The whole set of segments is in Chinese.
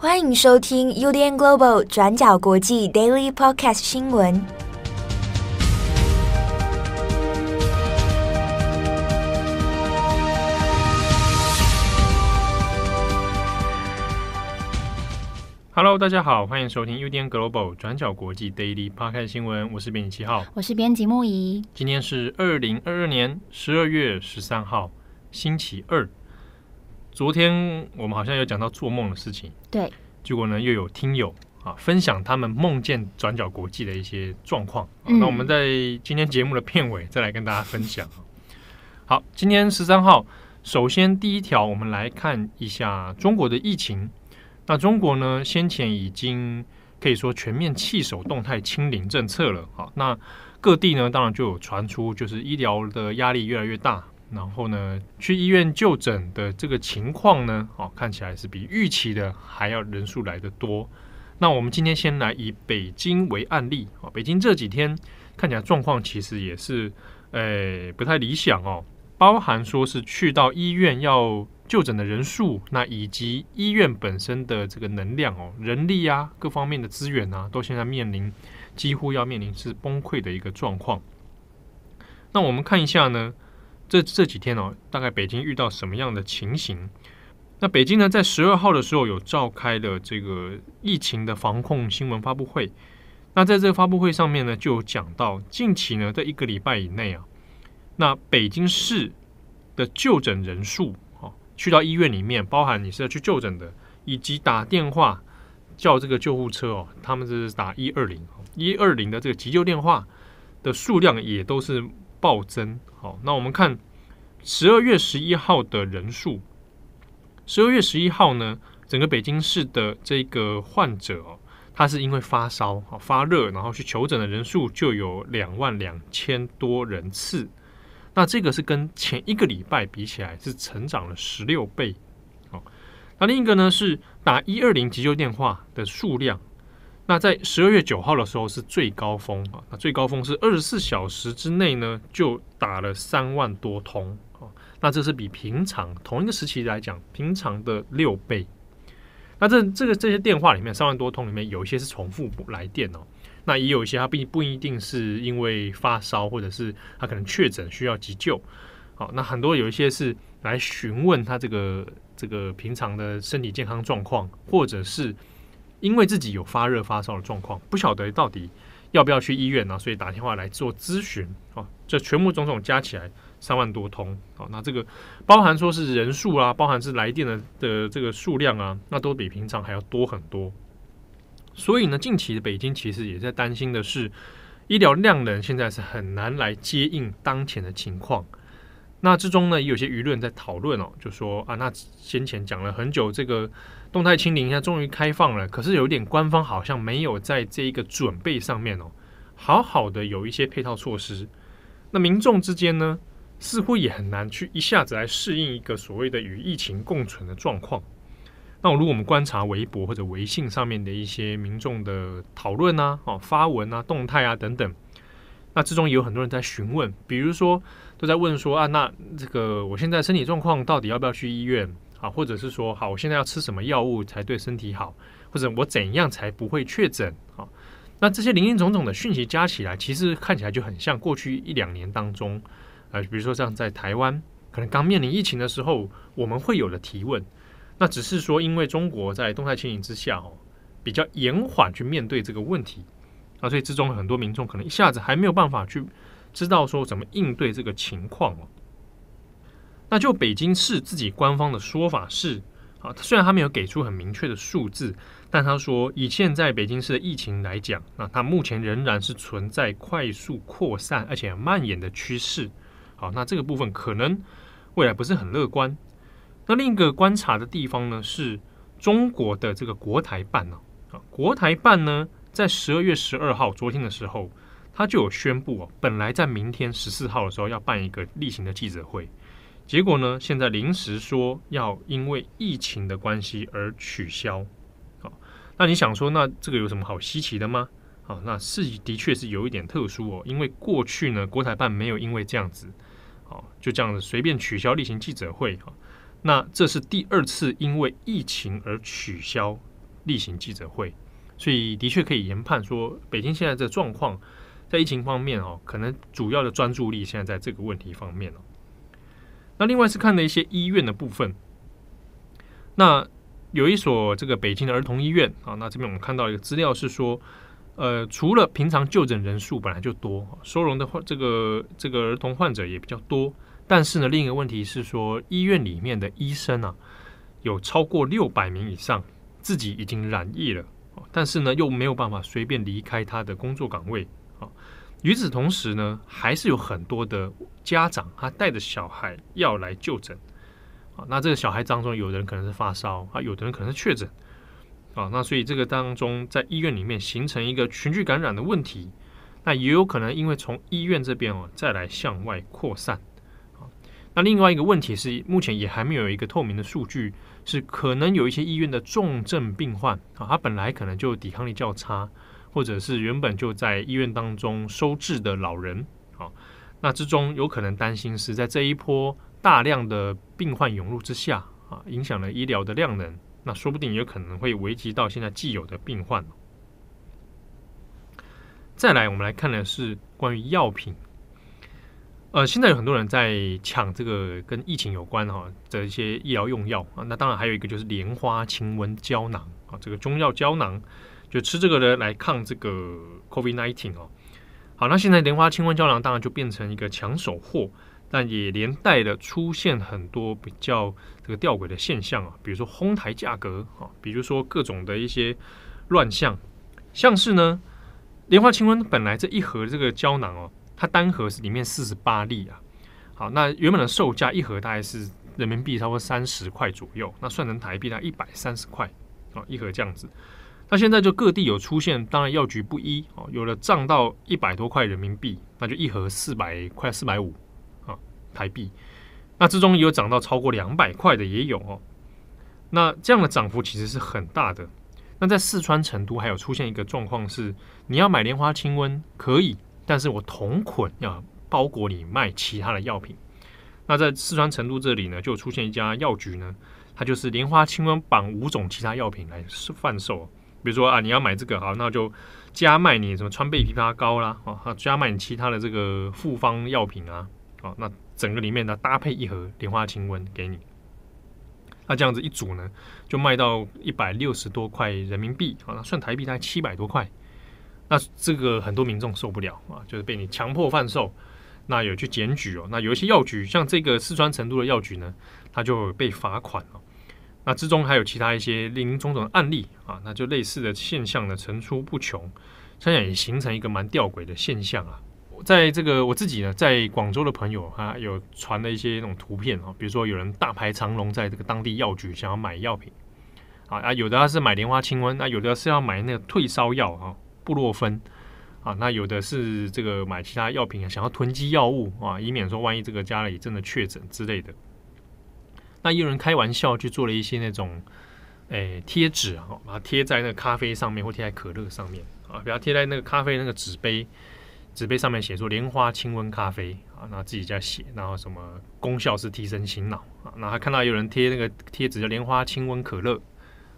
欢迎收听 UDN Global 转角国际 Daily Podcast 新闻。Hello，大家好，欢迎收听 UDN Global 转角国际 Daily Podcast 新闻。我是编辑七号，我是编辑木仪。今天是二零二二年十二月十三号，星期二。昨天我们好像有讲到做梦的事情，对，结果呢又有听友啊分享他们梦见转角国际的一些状况，那我们在今天节目的片尾再来跟大家分享好，今天十三号，首先第一条，我们来看一下中国的疫情。那中国呢，先前已经可以说全面弃守动态清零政策了啊。那各地呢，当然就有传出，就是医疗的压力越来越大。然后呢，去医院就诊的这个情况呢，哦，看起来是比预期的还要人数来的多。那我们今天先来以北京为案例啊，北京这几天看起来状况其实也是，呃，不太理想哦。包含说是去到医院要就诊的人数，那以及医院本身的这个能量哦，人力啊，各方面的资源啊，都现在面临几乎要面临是崩溃的一个状况。那我们看一下呢？这这几天哦，大概北京遇到什么样的情形？那北京呢，在十二号的时候有召开的这个疫情的防控新闻发布会。那在这个发布会上面呢，就有讲到近期呢，在一个礼拜以内啊，那北京市的就诊人数啊，去到医院里面，包含你是要去就诊的，以及打电话叫这个救护车哦，他们是打一二零一二零的这个急救电话的数量也都是。暴增，好，那我们看十二月十一号的人数，十二月十一号呢，整个北京市的这个患者，他是因为发烧、发热，然后去求诊的人数就有两万两千多人次，那这个是跟前一个礼拜比起来是成长了十六倍，哦，那另一个呢是打一二零急救电话的数量。那在十二月九号的时候是最高峰啊，那最高峰是二十四小时之内呢就打了三万多通啊，那这是比平常同一个时期来讲，平常的六倍。那这这个这些电话里面，三万多通里面有一些是重复来电哦，那也有一些他并不一定是因为发烧或者是他可能确诊需要急救，好，那很多有一些是来询问他这个这个平常的身体健康状况，或者是。因为自己有发热发烧的状况，不晓得到底要不要去医院呢，所以打电话来做咨询啊。这全部种种加起来三万多通啊，那这个包含说是人数啊，包含是来电的的这个数量啊，那都比平常还要多很多。所以呢，近期北京其实也在担心的是，医疗量能现在是很难来接应当前的情况。那之中呢，也有些舆论在讨论哦，就说啊，那先前讲了很久这个动态清零，现在终于开放了，可是有点官方好像没有在这一个准备上面哦，好好的有一些配套措施，那民众之间呢，似乎也很难去一下子来适应一个所谓的与疫情共存的状况。那如果我们观察微博或者微信上面的一些民众的讨论啊、哦发文啊、动态啊等等。那之中也有很多人在询问，比如说都在问说啊，那这个我现在身体状况到底要不要去医院啊？或者是说，好，我现在要吃什么药物才对身体好？或者我怎样才不会确诊啊？那这些零零总总的讯息加起来，其实看起来就很像过去一两年当中，呃，比如说像在台湾可能刚面临疫情的时候，我们会有的提问。那只是说，因为中国在动态清零之下哦，比较延缓去面对这个问题。啊，所以之中很多民众可能一下子还没有办法去知道说怎么应对这个情况哦。那就北京市自己官方的说法是，啊，虽然他没有给出很明确的数字，但他说以现在北京市的疫情来讲，那它目前仍然是存在快速扩散而且蔓延的趋势。好，那这个部分可能未来不是很乐观。那另一个观察的地方呢，是中国的这个国台办哦，啊，国台办呢。在十二月十二号，昨天的时候，他就有宣布哦，本来在明天十四号的时候要办一个例行的记者会，结果呢，现在临时说要因为疫情的关系而取消。好，那你想说，那这个有什么好稀奇的吗？好，那是的确是有一点特殊哦，因为过去呢，国台办没有因为这样子，好，就这样子随便取消例行记者会哈。那这是第二次因为疫情而取消例行记者会。所以的确可以研判说，北京现在这状况在疫情方面哦，可能主要的专注力现在在这个问题方面哦。那另外是看了一些医院的部分。那有一所这个北京的儿童医院啊，那这边我们看到一个资料是说，呃，除了平常就诊人数本来就多，收容的这个这个儿童患者也比较多，但是呢，另一个问题是说，医院里面的医生啊，有超过六百名以上自己已经染疫了。但是呢，又没有办法随便离开他的工作岗位啊。与此同时呢，还是有很多的家长他带着小孩要来就诊啊。那这个小孩当中，有的人可能是发烧啊，有的人可能是确诊啊。那所以这个当中，在医院里面形成一个群聚感染的问题，那也有可能因为从医院这边哦，再来向外扩散。那另外一个问题是，目前也还没有一个透明的数据，是可能有一些医院的重症病患啊，他本来可能就抵抗力较差，或者是原本就在医院当中收治的老人啊，那之中有可能担心是在这一波大量的病患涌入之下啊，影响了医疗的量能，那说不定也可能会危及到现在既有的病患。再来，我们来看的是关于药品。呃，现在有很多人在抢这个跟疫情有关哈的一些医疗用药啊，那当然还有一个就是莲花清瘟胶囊啊，这个中药胶囊就吃这个呢来抗这个 COVID nineteen 哦。好，那现在莲花清瘟胶囊当然就变成一个抢手货，但也连带的出现很多比较这个吊诡的现象啊，比如说哄抬价格啊，比如说各种的一些乱象，像是呢莲花清瘟本来这一盒这个胶囊哦。它单盒是里面四十八粒啊，好，那原本的售价一盒大概是人民币差不多三十块左右，那算成台币大概一百三十块，啊，一盒这样子。那现在就各地有出现，当然药局不一，哦，有了涨到一百多块人民币，那就一盒四百块四百五，啊，台币。那之中也有涨到超过两百块的也有哦。那这样的涨幅其实是很大的。那在四川成都还有出现一个状况是，你要买莲花清瘟可以。但是我同捆要包裹你卖其他的药品，那在四川成都这里呢，就出现一家药局呢，它就是莲花清瘟绑五种其他药品来贩售，比如说啊，你要买这个好，那就加卖你什么川贝枇杷膏啦，啊加卖你其他的这个复方药品啊，好，那整个里面呢搭配一盒莲花清瘟给你，那这样子一组呢，就卖到一百六十多块人民币，好，那算台币大概七百多块。那这个很多民众受不了啊，就是被你强迫贩售，那有去检举哦。那有一些药局，像这个四川成都的药局呢，他就被罚款了。那之中还有其他一些林种种案例啊，那就类似的现象呢，层出不穷，想想也形成一个蛮吊诡的现象啊。我在这个我自己呢，在广州的朋友啊，有传了一些那种图片啊，比如说有人大排长龙在这个当地药局想要买药品，啊啊，有的他是买莲花清瘟，那有的是要买那个退烧药啊。布洛芬，啊，那有的是这个买其他药品啊，想要囤积药物啊，以免说万一这个家里真的确诊之类的。那有人开玩笑去做了一些那种，诶，贴纸啊，把它贴在那个咖啡上面或贴在可乐上面啊，不要贴在那个咖啡那个纸杯，纸杯上面写出“莲花清瘟咖啡”啊，那自己在写，然后什么功效是提神醒脑啊，那还看到有人贴那个贴纸叫莲花清瘟可乐”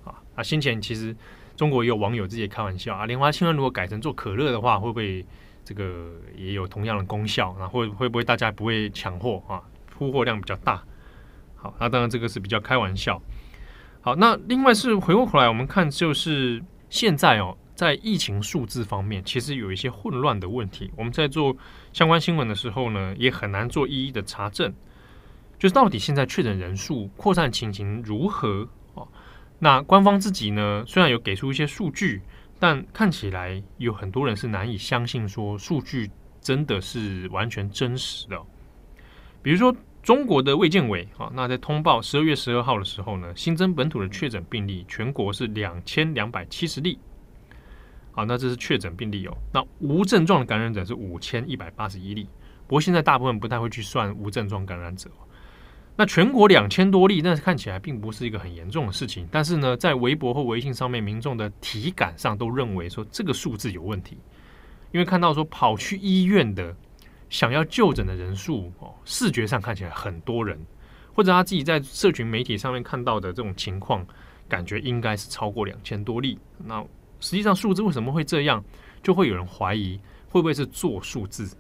啊，啊，先前其实。中国也有网友自己开玩笑啊，莲花清瘟如果改成做可乐的话，会不会这个也有同样的功效？然后会不会大家不会抢货啊？铺货量比较大。好，那当然这个是比较开玩笑。好，那另外是回过头来，我们看就是现在哦，在疫情数字方面，其实有一些混乱的问题。我们在做相关新闻的时候呢，也很难做一一的查证，就是到底现在确诊人数、扩散情形如何？那官方自己呢？虽然有给出一些数据，但看起来有很多人是难以相信，说数据真的是完全真实的。比如说中国的卫健委啊，那在通报十二月十二号的时候呢，新增本土的确诊病例全国是两千两百七十例。好，那这是确诊病例哦。那无症状的感染者是五千一百八十一例。不过现在大部分不太会去算无症状感染者。那全国两千多例，那看起来并不是一个很严重的事情。但是呢，在微博或微信上面，民众的体感上都认为说这个数字有问题，因为看到说跑去医院的、想要就诊的人数哦，视觉上看起来很多人，或者他自己在社群媒体上面看到的这种情况，感觉应该是超过两千多例。那实际上数字为什么会这样，就会有人怀疑会不会是做数字？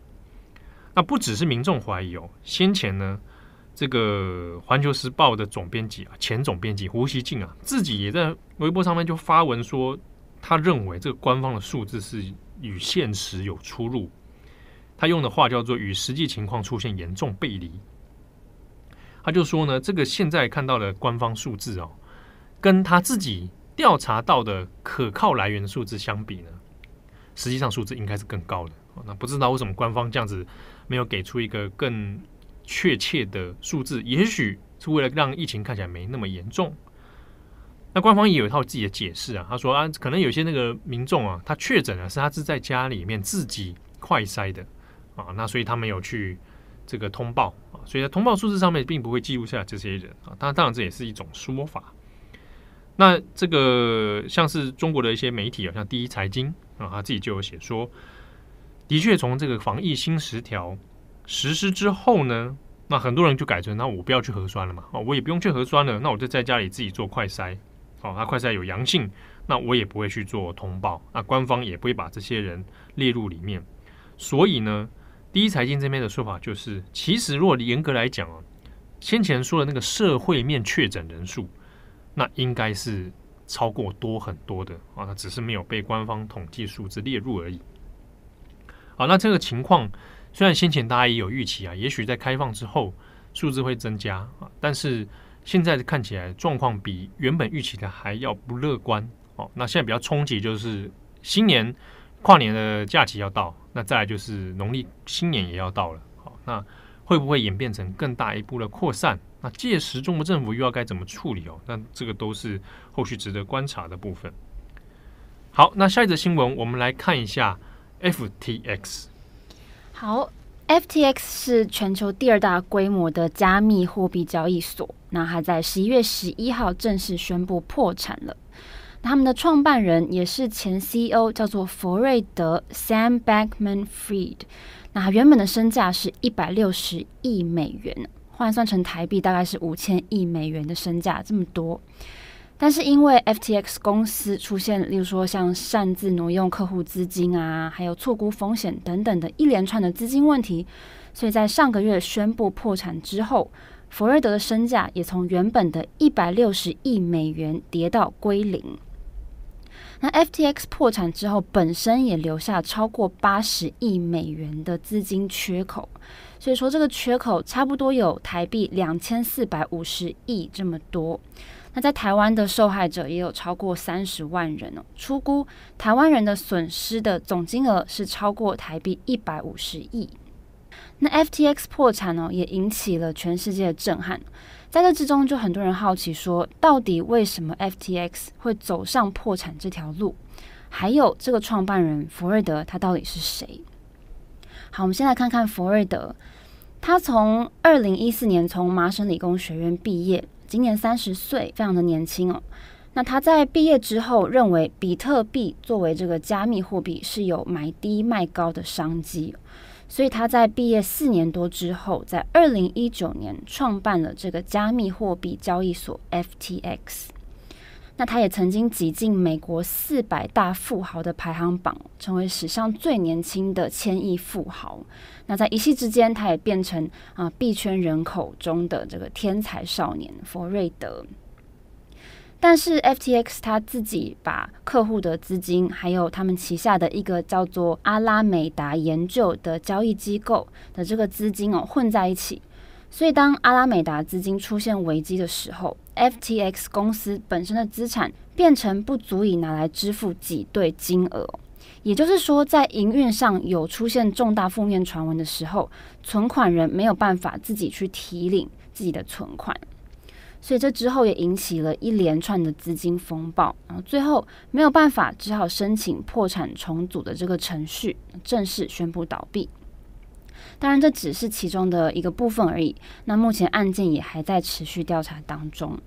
那不只是民众怀疑哦，先前呢。这个《环球时报》的总编辑啊，前总编辑胡锡进啊，自己也在微博上面就发文说，他认为这个官方的数字是与现实有出入。他用的话叫做“与实际情况出现严重背离”。他就说呢，这个现在看到的官方数字哦，跟他自己调查到的可靠来源数字相比呢，实际上数字应该是更高的。那不知道为什么官方这样子没有给出一个更。确切的数字，也许是为了让疫情看起来没那么严重。那官方也有一套自己的解释啊，他说啊，可能有些那个民众啊，他确诊了是他是在家里面自己快筛的啊，那所以他没有去这个通报啊，所以在通报数字上面并不会记录下这些人啊。当然，当然这也是一种说法。那这个像是中国的一些媒体啊，像第一财经啊，他自己就有写说，的确从这个防疫新十条。实施之后呢，那很多人就改成那我不要去核酸了嘛，哦，我也不用去核酸了，那我就在家里自己做快筛，好，那快筛有阳性，那我也不会去做通报，那官方也不会把这些人列入里面，所以呢，第一财经这边的说法就是，其实如果严格来讲啊，先前说的那个社会面确诊人数，那应该是超过多很多的啊，那只是没有被官方统计数字列入而已，好，那这个情况。虽然先前大家也有预期啊，也许在开放之后数字会增加啊，但是现在看起来状况比原本预期的还要不乐观哦。那现在比较冲击就是新年跨年的假期要到，那再来就是农历新年也要到了，好，那会不会演变成更大一步的扩散？那届时中国政府又要该怎么处理哦？那这个都是后续值得观察的部分。好，那下一则新闻我们来看一下 FTX。好，FTX 是全球第二大规模的加密货币交易所。那它在十一月十一号正式宣布破产了。他们的创办人也是前 CEO，叫做佛瑞德 （Sam Bankman-Fried）。那他原本的身价是一百六十亿美元，换算成台币大概是五千亿美元的身价，这么多。但是因为 FTX 公司出现，例如说像擅自挪用客户资金啊，还有错估风险等等的一连串的资金问题，所以在上个月宣布破产之后，福瑞德的身价也从原本的一百六十亿美元跌到归零。那 FTX 破产之后，本身也留下超过八十亿美元的资金缺口，所以说这个缺口差不多有台币两千四百五十亿这么多。那在台湾的受害者也有超过三十万人哦，出估台湾人的损失的总金额是超过台币一百五十亿。那 FTX 破产呢，也引起了全世界的震撼。在这之中，就很多人好奇说，到底为什么 FTX 会走上破产这条路？还有这个创办人弗瑞德他到底是谁？好，我们先来看看弗瑞德，他从二零一四年从麻省理工学院毕业。今年三十岁，非常的年轻哦。那他在毕业之后，认为比特币作为这个加密货币是有买低卖高的商机，所以他在毕业四年多之后，在二零一九年创办了这个加密货币交易所 FTX。那他也曾经挤进美国四百大富豪的排行榜，成为史上最年轻的千亿富豪。那在一夕之间，他也变成啊币圈人口中的这个天才少年佛瑞德。但是 FTX 他自己把客户的资金，还有他们旗下的一个叫做阿拉美达研究的交易机构的这个资金哦混在一起，所以当阿拉美达资金出现危机的时候。FTX 公司本身的资产变成不足以拿来支付挤兑金额，也就是说，在营运上有出现重大负面传闻的时候，存款人没有办法自己去提领自己的存款，所以这之后也引起了一连串的资金风暴，然后最后没有办法，只好申请破产重组的这个程序，正式宣布倒闭。当然，这只是其中的一个部分而已。那目前案件也还在持续调查当中。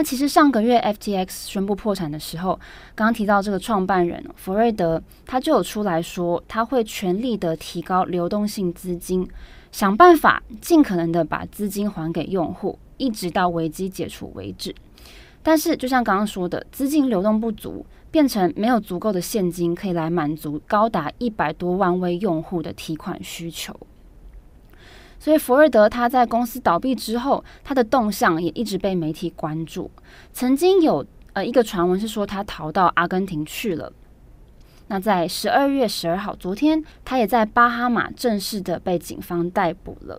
那其实上个月 FTX 宣布破产的时候，刚刚提到这个创办人弗瑞德，他就有出来说，他会全力的提高流动性资金，想办法尽可能的把资金还给用户，一直到危机解除为止。但是就像刚刚说的，资金流动不足，变成没有足够的现金可以来满足高达一百多万位用户的提款需求。所以，福瑞德他在公司倒闭之后，他的动向也一直被媒体关注。曾经有呃一个传闻是说他逃到阿根廷去了。那在十二月十二号，昨天他也在巴哈马正式的被警方逮捕了。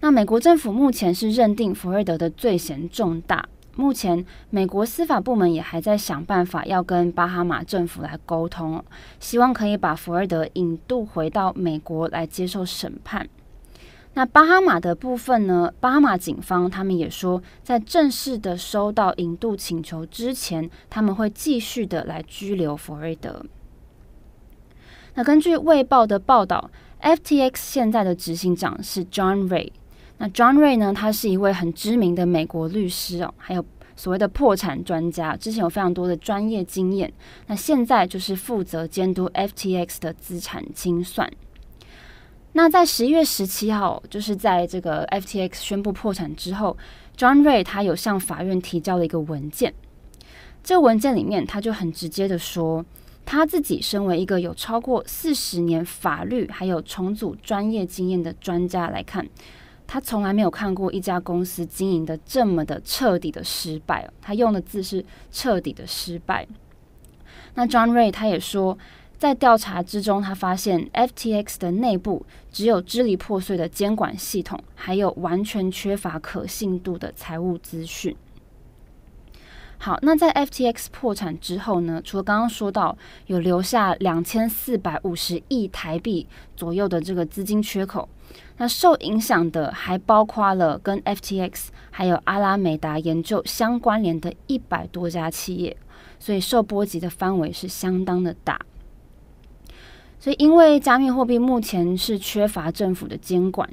那美国政府目前是认定福瑞德的罪嫌重大。目前美国司法部门也还在想办法要跟巴哈马政府来沟通，希望可以把福瑞德引渡回到美国来接受审判。那巴哈马的部分呢？巴哈马警方他们也说，在正式的收到引渡请求之前，他们会继续的来拘留佛瑞德。那根据卫报的报道，FTX 现在的执行长是 John Ray。那 John Ray 呢，他是一位很知名的美国律师哦，还有所谓的破产专家，之前有非常多的专业经验。那现在就是负责监督 FTX 的资产清算。那在十一月十七号，就是在这个 FTX 宣布破产之后，j o h n Ray 他有向法院提交了一个文件。这文件里面，他就很直接的说，他自己身为一个有超过四十年法律还有重组专业经验的专家来看，他从来没有看过一家公司经营的这么的彻底的失败。他用的字是彻底的失败。那 John Ray 他也说。在调查之中，他发现 FTX 的内部只有支离破碎的监管系统，还有完全缺乏可信度的财务资讯。好，那在 FTX 破产之后呢？除了刚刚说到有留下两千四百五十亿台币左右的这个资金缺口，那受影响的还包括了跟 FTX 还有阿拉美达研究相关联的一百多家企业，所以受波及的范围是相当的大。所以，因为加密货币目前是缺乏政府的监管，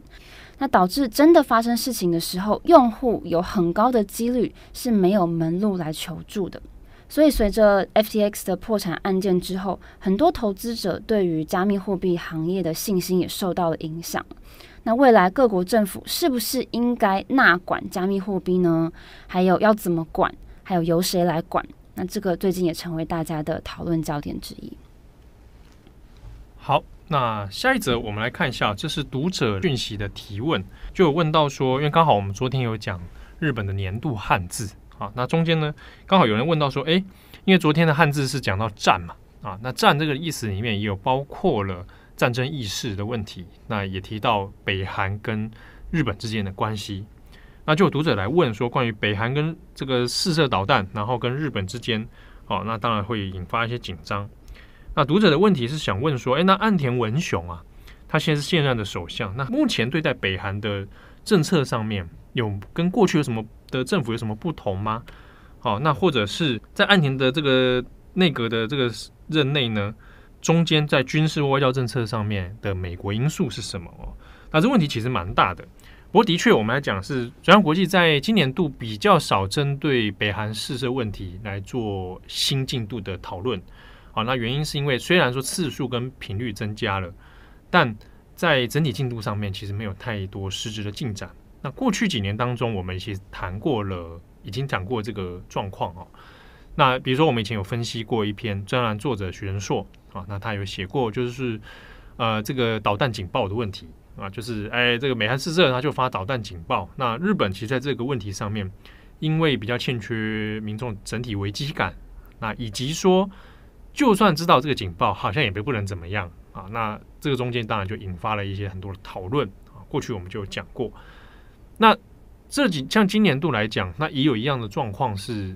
那导致真的发生事情的时候，用户有很高的几率是没有门路来求助的。所以，随着 FTX 的破产案件之后，很多投资者对于加密货币行业的信心也受到了影响。那未来各国政府是不是应该纳管加密货币呢？还有要怎么管？还有由谁来管？那这个最近也成为大家的讨论焦点之一。好，那下一则我们来看一下，这是读者讯息的提问，就有问到说，因为刚好我们昨天有讲日本的年度汉字啊，那中间呢刚好有人问到说，哎，因为昨天的汉字是讲到战嘛，啊，那战这个意思里面也有包括了战争意识的问题，那也提到北韩跟日本之间的关系，那就有读者来问说，关于北韩跟这个试射导弹，然后跟日本之间，哦，那当然会引发一些紧张。那读者的问题是想问说，哎，那岸田文雄啊，他现在是现任的首相，那目前对待北韩的政策上面，有跟过去有什么的政府有什么不同吗？好，那或者是在岸田的这个内阁的这个任内呢，中间在军事外交政策上面的美国因素是什么？哦，那这问题其实蛮大的。不过的确，我们来讲是中央国际在今年度比较少针对北韩试射问题来做新进度的讨论。好，那原因是因为虽然说次数跟频率增加了，但在整体进度上面其实没有太多实质的进展。那过去几年当中，我们其实谈过了，已经讲过这个状况哦。那比如说，我们以前有分析过一篇专栏，作者徐仁硕啊，那他有写过，就是呃这个导弹警报的问题啊，就是哎这个美韩试射他就发导弹警报，那日本其实在这个问题上面，因为比较欠缺民众整体危机感，那以及说。就算知道这个警报，好像也并不能怎么样啊。那这个中间当然就引发了一些很多的讨论啊。过去我们就有讲过，那这几像今年度来讲，那也有一样的状况是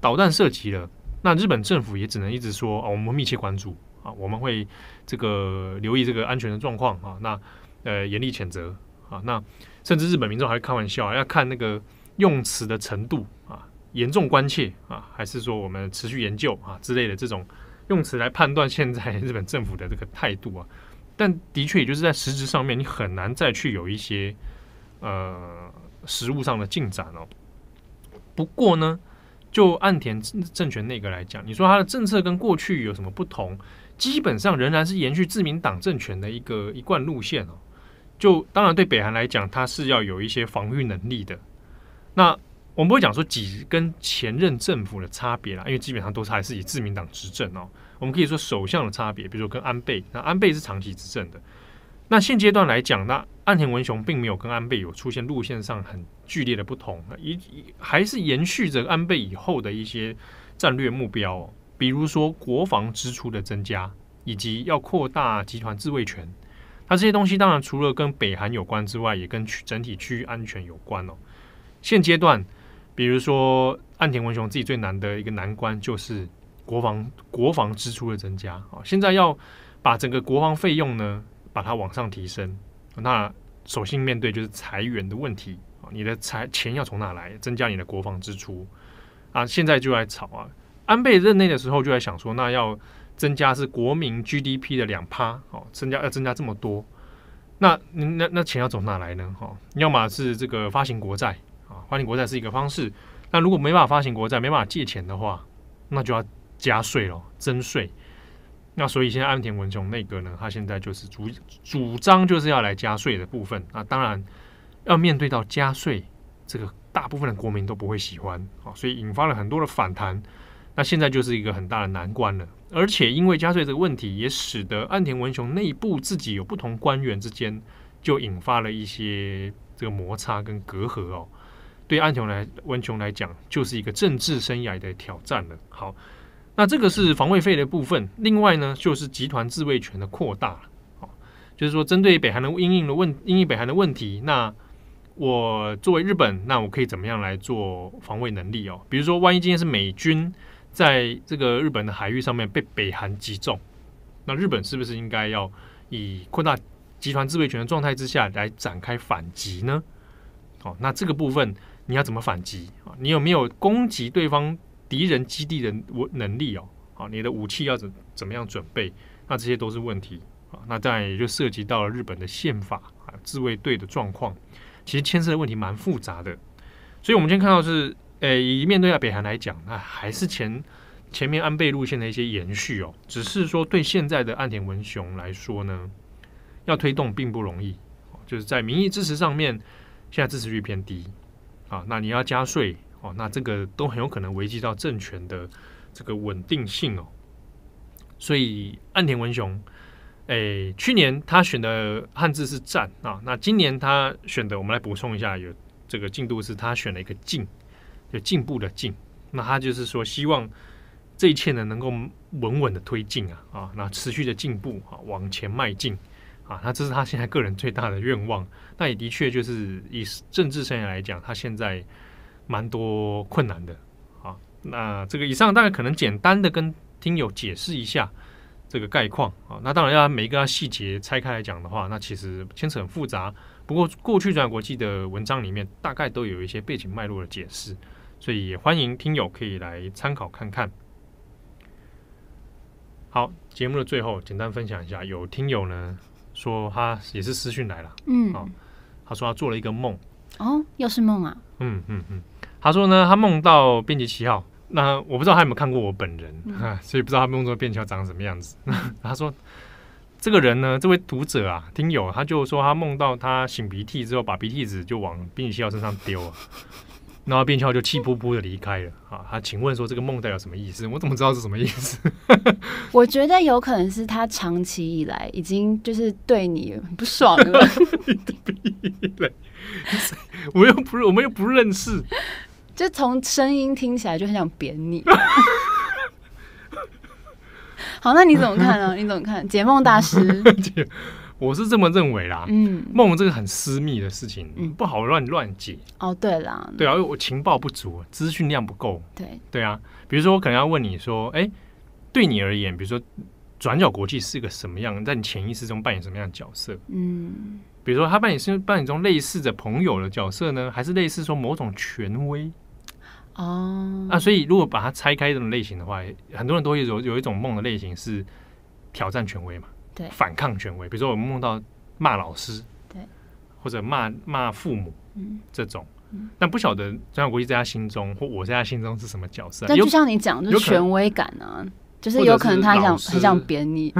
导弹涉及了。那日本政府也只能一直说啊，我们密切关注啊，我们会这个留意这个安全的状况啊。那呃，严厉谴责啊。那甚至日本民众还会开玩笑，要看那个用词的程度啊。严重关切啊，还是说我们持续研究啊之类的这种用词来判断现在日本政府的这个态度啊？但的确，也就是在实质上面，你很难再去有一些呃实物上的进展哦。不过呢，就岸田政权内阁来讲，你说他的政策跟过去有什么不同？基本上仍然是延续自民党政权的一个一贯路线哦。就当然对北韩来讲，它是要有一些防御能力的。那。我们不会讲说几跟前任政府的差别啦，因为基本上都还是以自民党执政哦。我们可以说首相的差别，比如说跟安倍，那安倍是长期执政的。那现阶段来讲，那岸田文雄并没有跟安倍有出现路线上很剧烈的不同，一还是延续着安倍以后的一些战略目标，比如说国防支出的增加，以及要扩大集团自卫权。那这些东西当然除了跟北韩有关之外，也跟整体区域安全有关哦。现阶段。比如说，岸田文雄自己最难的一个难关就是国防国防支出的增加啊！现在要把整个国防费用呢，把它往上提升。那首先面对就是裁员的问题啊！你的财钱要从哪来？增加你的国防支出啊！现在就来吵啊！安倍任内的时候就在想说，那要增加是国民 GDP 的两趴哦，增加要增加这么多，那那那钱要从哪来呢？哈，要么是这个发行国债。发行国债是一个方式，那如果没办法发行国债、没办法借钱的话，那就要加税了、增税。那所以现在安田文雄内阁呢，他现在就是主主张就是要来加税的部分。那当然要面对到加税，这个大部分的国民都不会喜欢，啊，所以引发了很多的反弹。那现在就是一个很大的难关了。而且因为加税这个问题，也使得安田文雄内部自己有不同官员之间就引发了一些这个摩擦跟隔阂哦。对安雄来温雄来讲，就是一个政治生涯的挑战了。好，那这个是防卫费的部分。另外呢，就是集团自卫权的扩大好，就是说，针对北韩的阴影的问阴影，北韩的问题，那我作为日本，那我可以怎么样来做防卫能力哦？比如说，万一今天是美军在这个日本的海域上面被北韩击中，那日本是不是应该要以扩大集团自卫权的状态之下来展开反击呢？好，那这个部分。你要怎么反击啊？你有没有攻击对方敌人基地的我能力哦？啊，你的武器要怎怎么样准备？那这些都是问题啊。那当然也就涉及到了日本的宪法啊、自卫队的状况，其实牵涉的问题蛮复杂的。所以我们今天看到是，呃，以面对亚北韩来讲，那还是前前面安倍路线的一些延续哦。只是说对现在的岸田文雄来说呢，要推动并不容易，就是在民意支持上面，现在支持率偏低。啊，那你要加税哦，那这个都很有可能危及到政权的这个稳定性哦。所以岸田文雄，诶，去年他选的汉字是“战”啊，那今年他选的，我们来补充一下，有这个进度是他选了一个“进”，就进步的“进”。那他就是说，希望这一切呢能够稳稳的推进啊，啊，那持续的进步啊，往前迈进。啊，那这是他现在个人最大的愿望。那也的确就是以政治生涯来讲，他现在蛮多困难的啊。那这个以上大概可能简单的跟听友解释一下这个概况啊。那当然要每一个细节拆开来讲的话，那其实牵扯很复杂。不过过去转国际的文章里面，大概都有一些背景脉络的解释，所以也欢迎听友可以来参考看看。好，节目的最后简单分享一下，有听友呢。说他也是私讯来了，嗯，他说他做了一个梦，哦，又是梦啊，嗯嗯嗯，他说呢，他梦到编辑七号，那我不知道他有没有看过我本人，所以不知道他梦中的编辑七号长什么样子。他说这个人呢，这位读者啊，听友，他就说他梦到他擤鼻涕之后，把鼻涕纸就往编辑七号身上丢啊。然后便翘就气扑扑的离开了啊！他请问说这个梦代表什么意思？我怎么知道是什么意思？我觉得有可能是他长期以来已经就是对你不爽了。我又不，我们又不认识，就从声音听起来就很想扁你。好，那你怎么看呢？你怎么看？解梦大师。我是这么认为啦，嗯，梦这个很私密的事情，嗯，不好乱乱解。哦，对啦，对啊，因为我情报不足，资讯量不够。对，对啊，比如说我可能要问你说，哎，对你而言，比如说转角国际是一个什么样？在你潜意识中扮演什么样的角色？嗯，比如说他扮演是扮演中类似的朋友的角色呢，还是类似说某种权威？哦，啊，所以如果把它拆开这种类型的话，很多人都会有有一种梦的类型是挑战权威嘛。反抗权威，比如说我们梦到骂老师，对，或者骂骂父母，嗯，这种，嗯，不晓得张国际在他心中或我在他心中是什么角色？但就像你讲，就权威感啊，就是有可能他想很想贬你，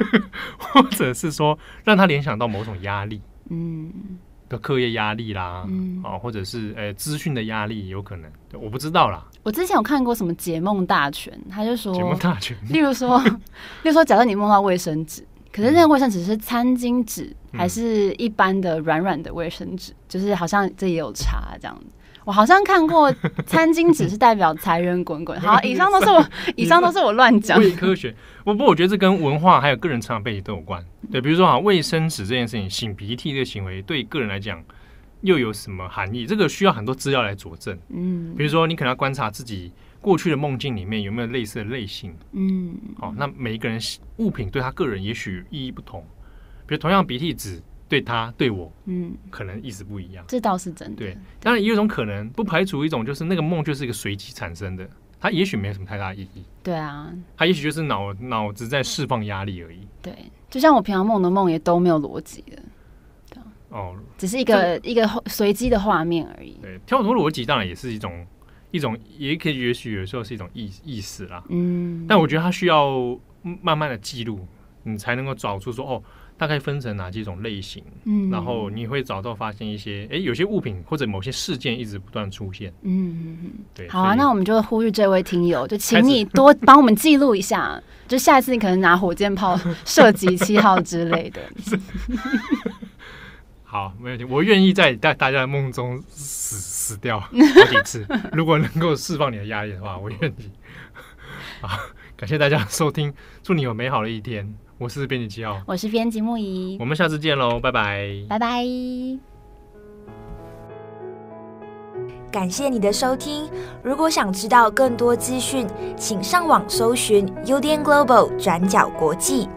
或者是说让他联想到某种压力，嗯。课业压力啦，哦，或者是呃资讯的压力，有可能，我不知道啦。我之前有看过什么解梦大全，他就说，解梦大全，例如说，例如说，假设你梦到卫生纸，可是那个卫生纸是餐巾纸，还是一般的软软的卫生纸，就是好像这也有差这样子。我好像看过，餐巾纸是代表财源滚滚。好，以上都是我，以上都是我乱讲。不科学，不不，我觉得这跟文化还有个人成长背景都有关。对，比如说啊，卫生纸这件事情，擤鼻涕的行为对个人来讲又有什么含义？这个需要很多资料来佐证。嗯，比如说你可能要观察自己过去的梦境里面有没有类似的类型。嗯，好，那每一个人物品对他个人也许意义不同。比如同样鼻涕纸。对他对我，嗯，可能意思不一样。这倒是真的。对，当然也有一种可能，不排除一种就是那个梦就是一个随机产生的，它也许没有什么太大意义。对啊，它也许就是脑脑子在释放压力而已。对，就像我平常梦的梦也都没有逻辑的，对哦，只是一个一个随机的画面而已。对，跳脱逻辑当然也是一种一种，也可以也许有时候是一种意意识啦。嗯，但我觉得它需要慢慢的记录，你才能够找出说哦。大概分成哪几种类型？嗯，然后你会找到、发现一些，哎，有些物品或者某些事件一直不断出现。嗯嗯，对。好啊，那我们就呼吁这位听友，就请你多帮我们记录一下。就下一次你可能拿火箭炮射击七号之类的。好，没问题，我愿意在大大家的梦中死死掉好几次。如果能够释放你的压力的话，我愿意。好，感谢大家收听，祝你有美好的一天。我是编辑纪浩，我是编辑木仪，我们下次见喽，拜拜，拜拜，感谢你的收听，如果想知道更多资讯，请上网搜寻 u d n Global 转角国际。